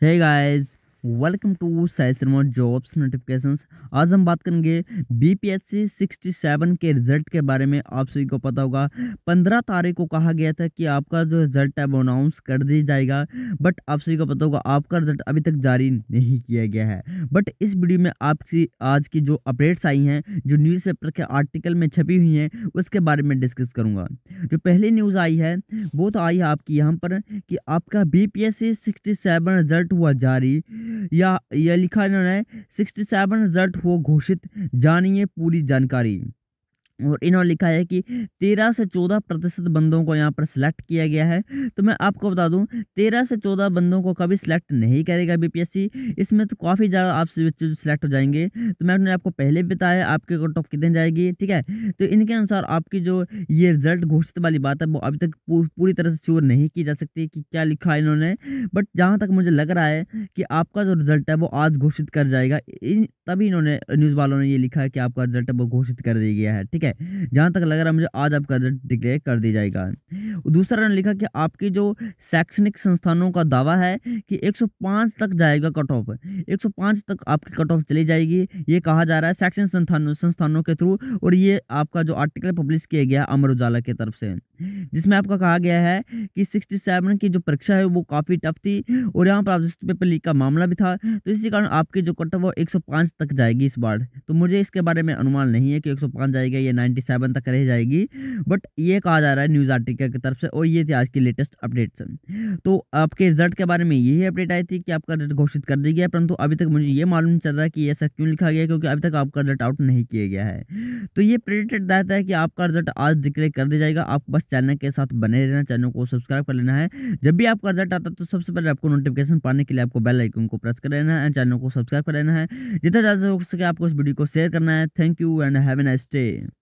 Hey guys. Welcome to Sai jobs notifications आज हम बात करेंगे बीपीएससी 67 के रिजल्ट के बारे में आप सभी को पता होगा 15 तारीख को कहा गया था कि आपका जो रिजल्ट है वो अनाउंस कर दिया जाएगा बट आप सभी को पता होगा आपका रिजल्ट अभी तक जारी नहीं किया गया है बट इस वीडियो में आपकी आज की जो अपडेट्स आई हैं जो न्यूज़पेपर के आर्टिकल में छपी हुई हैं उसके बारे में डिस्कस करूँगा जो पहली न्यूज़ आई है वो तो आई है आपकी यहाँ पर कि आपका बी पी रिजल्ट हुआ जारी या यह लिखा इन्होंने सिक्सटी सेवन रिजल्ट हो घोषित जानिए पूरी जानकारी और इन्होंने लिखा है कि तेरह से चौदह प्रतिशत बंदों को यहाँ पर सिलेक्ट किया गया है तो मैं आपको बता दूँ तेरह से चौदह बंदों को कभी सिलेक्ट नहीं करेगा बीपीएससी इसमें तो काफ़ी ज़्यादा आपसे बच्चे जो सिलेक्ट हो जाएंगे तो मैं उन्होंने आपको पहले भी बताया आपके कट ऑफ कितने जाएगी ठीक है तो इनके अनुसार आपकी जो ये रिजल्ट घोषित वाली बात है वो अभी तक पूरी तरह से श्योर नहीं की जा सकती कि क्या लिखा है इन्होंने बट जहाँ तक मुझे लग रहा है कि आपका जो रिजल्ट है वो आज घोषित कर जाएगा तभी इन्होंने न्यूज़ वालों ने ये लिखा है कि आपका रिजल्ट वो घोषित कर दिया गया है ठीक है है जहाँ तक लग रहा है मुझे आज आपका रिजल्ट डिक्लेयर कर दिया जाएगा दूसरा ने लिखा कि आपके जो शैक्षणिक संस्थानों का दावा है कि 105 तक जाएगा कट ऑफ 105 तक आपकी कट ऑफ चली जाएगी ये कहा जा रहा है शैक्षणिक संस्थानों संस्थानों के थ्रू और ये आपका जो आर्टिकल पब्लिश किया गया अमर उजाला की तरफ से जिसमें आपका कहा गया है कि सिक्सटी सेवन की जो परीक्षा है वो काफ़ी टफ थी और यहाँ पर आपसे पेपर लीक का मामला भी था तो इसी कारण आपकी जो कट वो एक तक जाएगी इस बार तो मुझे इसके बारे में अनुमान नहीं है कि एक जाएगा या नाइन्टी तक रह जाएगी बट ये कहा जा रहा है न्यूज़ आर्टिकल की तरफ से और ये थी आज की लेटेस्ट अपडेट्स तो आपके रिजल्ट के बारे में यही अपडेट आई थी कि आपका रिजल्ट घोषित कर दिया गया परंतु अभी तक मुझे ये मालूम चल रहा है कि ऐसा क्यों लिखा गया क्योंकि अभी तक आपका रिजल्ट आउट नहीं किया गया है तो ये प्रेडिटेड रहता है कि आपका रिजल्ट आज डिक्लेयर कर दिया जाएगा आप बस चैनल के साथ बने रहना चैनल को सब्सक्राइब कर लेना है जब भी आपका रिजल्ट आता है तो सबसे पहले आपको नोटिफिकेशन पाने के लिए आपको बेल आइकन को प्रेस कर लेना है चैनल को सब्सक्राइब कर लेना है जितना ज़्यादा हो सके आपको इस वीडियो को शेयर करना है thank you and have an nice